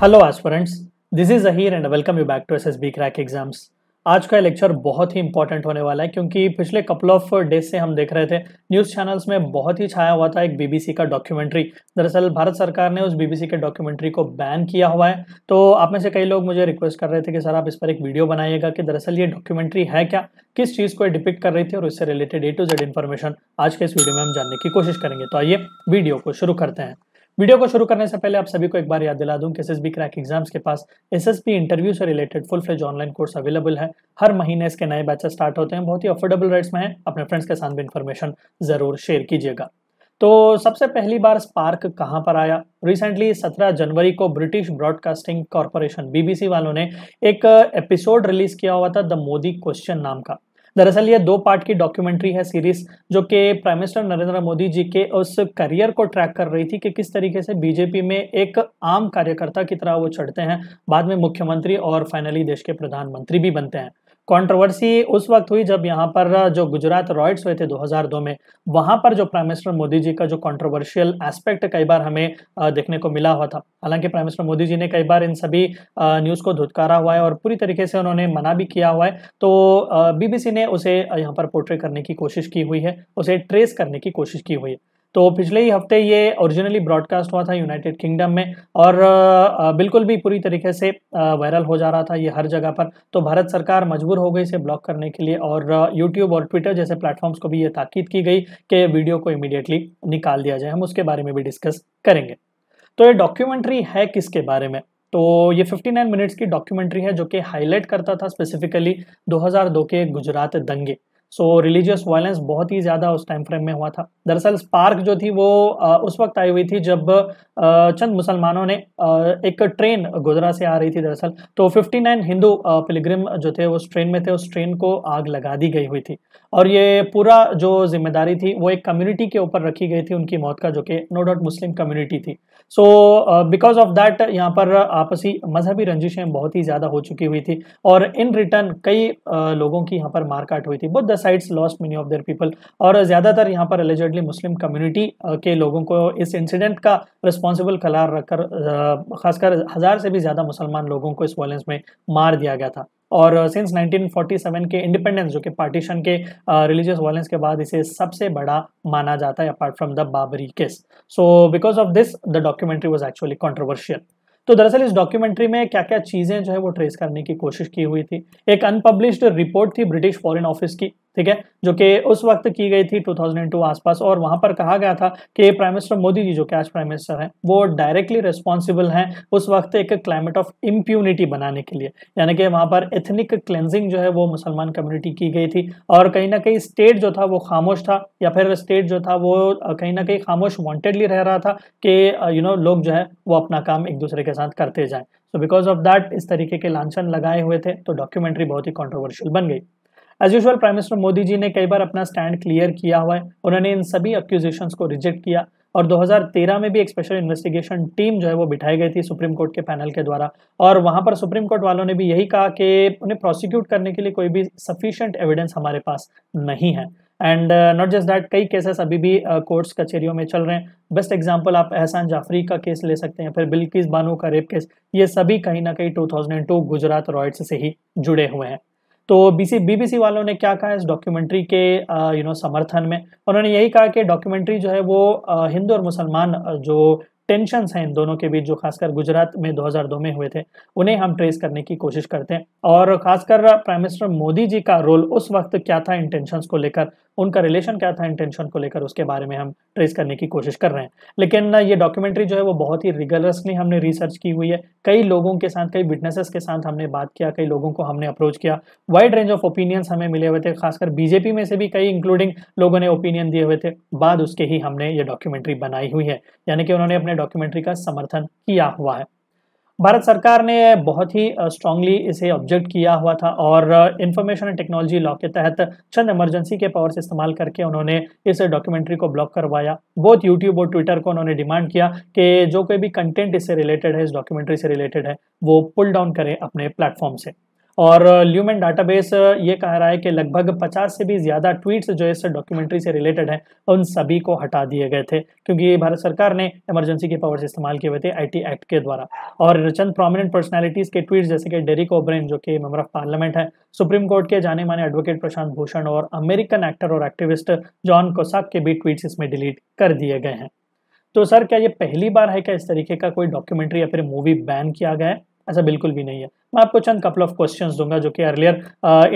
Hello aspirants this is Ahir and welcome you back to SSB crack exams आज का lecture बहुत ही important होने वाला है क्योंकि पिछले कपल ऑफ डेज से हम देख रहे थे न्यूज़ चैनल्स में बहुत ही छाया हुआ था एक बीबीसी का डॉक्यूमेंट्री दरअसल भारत सरकार ने उस बीबीसी के डॉक्यूमेंट्री को बैन किया हुआ है तो आप में से कई लोग मुझे रिक्वेस्ट कर रहे थे कि सर आप इस पर एक वीडियो बनाइएगा कि दरअसल ये डॉक्यूमेंट्री है क्या किस चीज़ को डिपिक्ट कर रही थी और इससे related A to Z information आज के इस वीडियो में हम जानने की कोशिश करेंगे तो आइए वीडियो को शुरू करते हैं वीडियो को शुरू करने से पहले आप सभी को एक बार याद दिला दूं कि बी क्रैक एग्जाम्स के पास एसएसबी इंटरव्यू से related full fledged online course available है हर महीने इसके नए बैचेस स्टार्ट होते हैं बहुत ही अफोर्डेबल रेट्स में है अपने फ्रेंड्स के साथ भी इन्फॉर्मेशन जरूर शेयर कीजिएगा तो सबसे पहली बार स्पार्क कहाँ पर आया रिसेंटली 17 जनवरी को ब्रिटिश ब्रॉडकास्टिंग कॉरपोरेशन बीबीसी वालों ने एक एपिसोड रिलीज किया हुआ था द मोदी क्वेश्चन नाम का दरअसल ये दो पार्ट की डॉक्यूमेंट्री है सीरीज जो कि प्राइम मिनिस्टर नरेंद्र मोदी जी के उस करियर को ट्रैक कर रही थी कि किस तरीके से बीजेपी में एक आम कार्यकर्ता की तरह वो चढ़ते हैं बाद में मुख्यमंत्री और फाइनली देश के प्रधानमंत्री भी बनते हैं कंट्रोवर्सी उस वक्त हुई जब यहाँ पर जो गुजरात रॉयट्स हुए थे 2002 में वहाँ पर जो प्राइम मिनिस्टर मोदी जी का जो कंट्रोवर्शियल एस्पेक्ट कई बार हमें देखने को मिला हुआ था हालांकि प्राइम मिनिस्टर मोदी जी ने कई बार इन सभी न्यूज़ को धुतकारा हुआ है और पूरी तरीके से उन्होंने मना भी किया हुआ है तो बीबीसी ने उसे यहाँ पर पोर्ट्रे करने की कोशिश की हुई है उसे ट्रेस करने की कोशिश की हुई है तो पिछले ही हफ्ते ये ओरिजिनली ब्रॉडकास्ट हुआ था यूनाइटेड किंगडम में और बिल्कुल भी पूरी तरीके से वायरल हो जा रहा था ये हर जगह पर तो भारत सरकार मजबूर हो गई इसे ब्लॉक करने के लिए और यूट्यूब और ट्विटर जैसे प्लेटफॉर्म्स को भी ये ताकीद की गई कि वीडियो को इमीडिएटली निकाल दिया जाए हम उसके बारे में भी डिस्कस करेंगे तो ये डॉक्यूमेंट्री है किसके बारे में तो ये 59 मिनट्स की डॉक्यूमेंट्री है जो कि हाईलाइट करता था स्पेसिफिकली 2002 के गुजरात दंगे सो रिलीजियस वायलेंस बहुत ही ज़्यादा उस टाइम फ्रेम में हुआ था दरअसल स्पार्क जो थी वो उस वक्त आई हुई थी जब चंद मुसलमानों ने एक ट्रेन गोदरा से आ रही थी दरअसल तो 59 हिंदू पिलग्रिम जो थे उस ट्रेन में थे उस ट्रेन को आग लगा दी गई हुई थी और ये पूरा जो जिम्मेदारी थी वो एक कम्युनिटी के ऊपर रखी गई थी उनकी मौत का जो कि नो डाउट मुस्लिम कम्युनिटी थी सो बिकॉज ऑफ दैट यहाँ पर आपसी मजहबी रंजिशें बहुत ही ज़्यादा हो चुकी हुई थी और इन रिटर्न कई uh, लोगों की यहाँ पर मारकाट हुई थी both the sides lost many of their people और ज़्यादातर यहाँ पर एलिजेडली मुस्लिम कम्युनिटी के लोगों को इस इंसिडेंट का रिस्पॉन्सिबल करार रखकर uh, खासकर हज़ार से भी ज़्यादा मुसलमान लोगों को इस वायलेंस में मार दिया गया था और सिंस uh, 1947 के इंडिपेंडेंस जो कि पार्टीशन के रिलीजियस uh, वायलेंस के बाद इसे सबसे बड़ा माना जाता है apart from the Babri case so because of this the documentary was actually controversial तो दरअसल इस डॉक्यूमेंट्री में क्या क्या चीज़ें जो है वो ट्रेस करने की कोशिश की हुई थी एक अनपब्लिश्ड रिपोर्ट थी ब्रिटिश फॉरेन ऑफिस की ठीक है जो कि उस वक्त की गई थी 2002 आसपास और वहां पर कहा गया था कि प्राइम मिनिस्टर मोदी जी जो कि आज प्राइम मिनिस्टर हैं वो डायरेक्टली रिस्पॉन्सिबल हैं उस वक्त एक क्लाइमेट ऑफ इम्प्यूनिटी बनाने के लिए यानी कि वहां पर एथनिक क्लेंजिंग जो है वो मुसलमान कम्युनिटी की गई थी और कहीं ना कहीं स्टेट जो था वो खामोश था या फिर स्टेट जो था वो कहीं ना कहीं खामोश वॉन्टेडली रह रहा था कि यू uh, नो लोग जो है वो अपना काम एक दूसरे के साथ करते जाए सो बिकॉज ऑफ दैट इस तरीके के लांछन लगाए हुए थे तो डॉक्यूमेंट्री बहुत ही कॉन्ट्रोवर्शियल बन गई as usual prime minister Modi ji ने कई बार अपना स्टैंड क्लियर किया हुआ है उन्होंने इन सभी अक्यूजेशन को रिजेक्ट किया और 2013 में भी एक स्पेशल इन्वेस्टिगेशन टीम जो है वो बिठाई गई थी सुप्रीम कोर्ट के पैनल के द्वारा और वहां पर सुप्रीम कोर्ट वालों ने भी यही कहा कि उन्हें प्रोसिक्यूट करने के लिए कोई भी सफिशियंट एविडेंस हमारे पास नहीं है एंड नॉट जस्ट दैट कई केसेस अभी भी कोर्ट्स uh, कचहरियों में चल रहे हैं बेस्ट एग्जाम्पल आप एहसान जाफरी का केस ले सकते हैं फिर बिल्किस बानो का रेप केस ये सभी कहीं ना कहीं 2002 गुजरात रॉयट्स से ही जुड़े हुए हैं तो बीसी बीबीसी वालों ने क्या कहा इस डॉक्यूमेंट्री के यू नो समर्थन में उन्होंने यही कहा कि डॉक्यूमेंट्री जो है वो हिंदू और मुसलमान जो टेंशनस हैं इन दोनों के बीच जो खासकर गुजरात में 2002 में हुए थे उन्हें हम ट्रेस करने की कोशिश करते हैं और खासकर प्राइम मिनिस्टर मोदी जी का रोल उस वक्त क्या था इन टेंशन को लेकर उनका रिलेशन क्या था इंटेंशन को लेकर उसके बारे में हम ट्रेस करने की कोशिश कर रहे हैं लेकिन ये डॉक्यूमेंट्री जो है वो बहुत ही रिगरसली हमने रिसर्च की हुई है कई लोगों के साथ कई विटनेसेस के साथ हमने बात किया कई लोगों को हमने अप्रोच किया वाइड रेंज ऑफ ओपिनियंस हमें मिले हुए थे खासकर बीजेपी में से भी कई इंक्लूडिंग लोगों ने ओपिनियन दिए हुए थे बाद उसके ही हमने ये डॉक्यूमेंट्री बनाई हुई है यानी कि उन्होंने अपने डॉक्यूमेंट्री का समर्थन किया हुआ है भारत सरकार ने बहुत ही स्ट्रांगली इसे ऑब्जेक्ट किया हुआ था और इंफॉर्मेशन एंड टेक्नोलॉजी लॉ के तहत चंद इमरजेंसी के पावर्स इस्तेमाल करके उन्होंने इस डॉक्यूमेंट्री को ब्लॉक करवाया बहुत यूट्यूब और ट्विटर को उन्होंने डिमांड किया कि जो कोई भी कंटेंट इससे रिलेटेड है इस डॉक्यूमेंट्री से रिलेटेड है वो पुल डाउन करें अपने प्लेटफॉर्म से और ल्यूमेन डाटाबेस ये कह रहा है कि लगभग 50 से भी ज़्यादा ट्वीट्स जो इस डॉक्यूमेंट्री से रिलेटेड हैं उन सभी को हटा दिए गए थे क्योंकि भारत सरकार ने इमरजेंसी के पावर्स इस्तेमाल किए हुए थे आईटी एक्ट के द्वारा और चंद प्रोमिनेंट पर्सनैलिटीज़ के ट्वीट जैसे कि डेरिक ओब्रेन जो कि मेम्बर ऑफ पार्लियामेंट है सुप्रीम कोर्ट के जाने माने एडवोकेट प्रशांत भूषण और अमेरिकन एक्टर और एक्टिविस्ट जॉन कोसाक के भी ट्वीट्स इसमें डिलीट कर दिए गए हैं तो सर क्या ये पहली बार है क्या इस तरीके का कोई डॉक्यूमेंट्री या फिर मूवी बैन किया गया है ऐसा बिल्कुल भी नहीं है मैं आपको चंद कपल ऑफ क्वेश्चंस दूंगा जो कि अर्लियर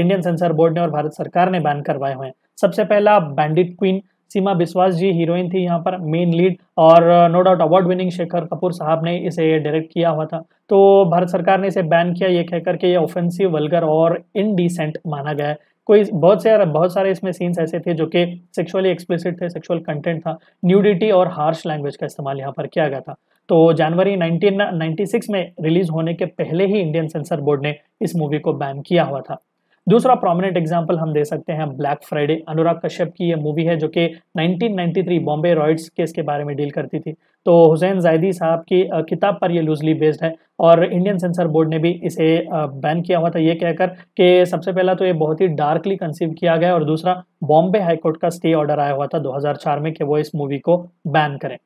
इंडियन सेंसर बोर्ड ने और भारत सरकार ने बैन करवाए हुए हैं सबसे पहला bandit queen Seema Biswas ji heroine थी यहाँ पर मेन लीड और no doubt award winning Shekhar Kapur साहब ने इसे डायरेक्ट किया हुआ था तो भारत सरकार ने इसे बैन किया ये कहकर के ये ऑफेंसिव वलगर और इनडिसेंट माना गया है कोई बहुत से बहुत सारे इसमें सीन्स ऐसे थे जो कि सेक्सुअली एक्सप्लिसिट थे सेक्सुअल कंटेंट था न्यूडिटी और हार्श लैंग्वेज का इस्तेमाल यहाँ पर किया गया था तो जनवरी 1996 में रिलीज होने के पहले ही इंडियन सेंसर बोर्ड ने इस मूवी को बैन किया हुआ था दूसरा प्रोमिनेंट एग्जाम्पल हम दे सकते हैं ब्लैक फ्राइडे अनुराग कश्यप की यह मूवी है जो कि 1993 बॉम्बे रॉयड्स केस के बारे में डील करती थी तो हुसैन जायदी साहब की किताब पर यह लूजली बेस्ड है और इंडियन सेंसर बोर्ड ने भी इसे बैन किया हुआ था ये कहकर कि सबसे पहला तो ये बहुत ही डार्कली कंसीव किया गया और दूसरा बॉम्बे हाईकोर्ट का स्टे ऑर्डर आया हुआ था दो में कि वो इस मूवी को बैन करें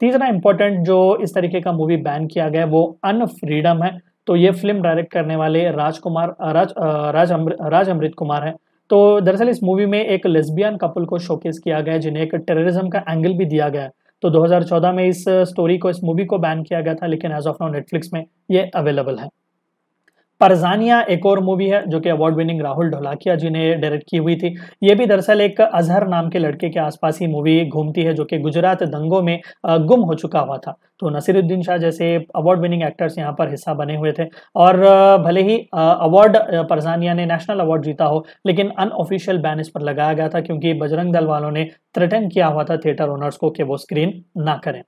तीसरा इंपॉर्टेंट जो इस तरीके का मूवी बैन किया गया वो अन फ्रीडम है तो ये फिल्म डायरेक्ट करने वाले राजकुमार राज राज अमृत राज अमृत कुमार हैं तो दरअसल इस मूवी में एक लेस्बियन कपल को शोकेस किया गया जिन्हें एक टेररिज्म का एंगल भी दिया गया तो 2014 में इस स्टोरी को इस मूवी को बैन किया गया था लेकिन एज ऑफ नाउ नेटफ्लिक्स में ये अवेलेबल है परजानिया एक और मूवी है जो कि अवार्ड विनिंग राहुल ढोलाकिया जी ने डायरेक्ट की हुई थी ये भी दरअसल एक अजहर नाम के लड़के के आसपास ही मूवी घूमती है जो कि गुजरात दंगों में गुम हो चुका हुआ था तो नसीरुद्दीन शाह जैसे अवार्ड विनिंग एक्टर्स यहाँ पर हिस्सा बने हुए थे और भले ही अवार्ड परजानिया ने नेशनल अवार्ड जीता हो लेकिन अनऑफिशियल बैन इस पर लगाया गया था क्योंकि बजरंग दल वालों ने थ्रेटन किया हुआ था थिएटर ओनर्स को कि वो स्क्रीन ना करें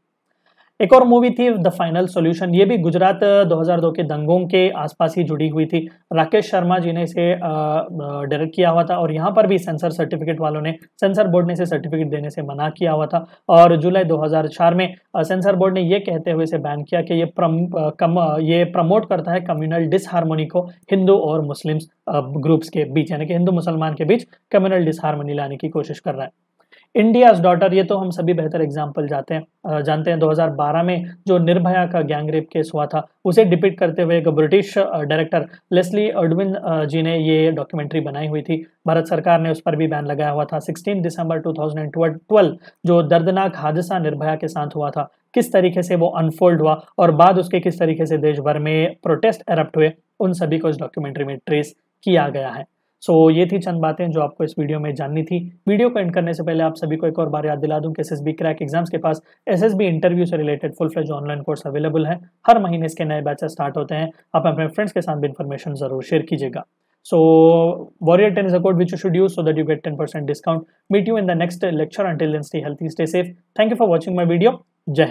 एक और मूवी थी द फाइनल सॉल्यूशन ये भी गुजरात 2002 के दंगों के आसपास ही जुड़ी हुई थी राकेश शर्मा जी ने इसे डायरेक्ट किया हुआ था और यहाँ पर भी सेंसर सर्टिफिकेट वालों ने सेंसर बोर्ड ने इसे सर्टिफिकेट देने से मना किया हुआ था और जुलाई 2004 में सेंसर बोर्ड ने ये कहते हुए इसे बैन किया कि ये प्रम, कम, ये प्रमोट करता है कम्युनल डिसहारमोनी को हिंदू और मुस्लिम ग्रुप्स के बीच यानी कि हिंदू मुसलमान के बीच कम्युनल डिसहारमोनी लाने की कोशिश कर रहा है इंडियाज डॉटर ये तो हम सभी बेहतर एग्जाम्पल जाते हैं जानते हैं 2012 में जो निर्भया का गैंगरेप केस हुआ था उसे डिपीट करते हुए एक British director Leslee Udwin ji ने ये डॉक्यूमेंट्री बनाई हुई थी भारत सरकार ने उस पर भी बैन लगाया हुआ था 16 दिसंबर 2012 जो दर्दनाक हादसा निर्भया के साथ हुआ था किस तरीके से वो अनफोल्ड हुआ और बाद उसके किस तरीके से देश भर में प्रोटेस्ट एरप्ट हुए उन सभी को इस डॉक्यूमेंट्री में ट्रेस किया गया है सो so, ये थी चंद बातें जो आपको इस वीडियो में जाननी थी वीडियो को एंड करने से पहले आप सभी को एक और बार याद दिला दूं कि एस क्रैक एग्जाम्स के पास बी इंटरव्यू से related full fledged online course available है हर महीने इसके नए बैचेस स्टार्ट होते हैं आप अपने फ्रेंड्स के साथ भी इन्फॉर्मेशन जरूर शेयर कीजिएगा so warrior ten is which you which you should use so that you get 10% discount. Meet you in the next lecture. Until then, stay healthy, stay safe. Thank you for watching my video. Jai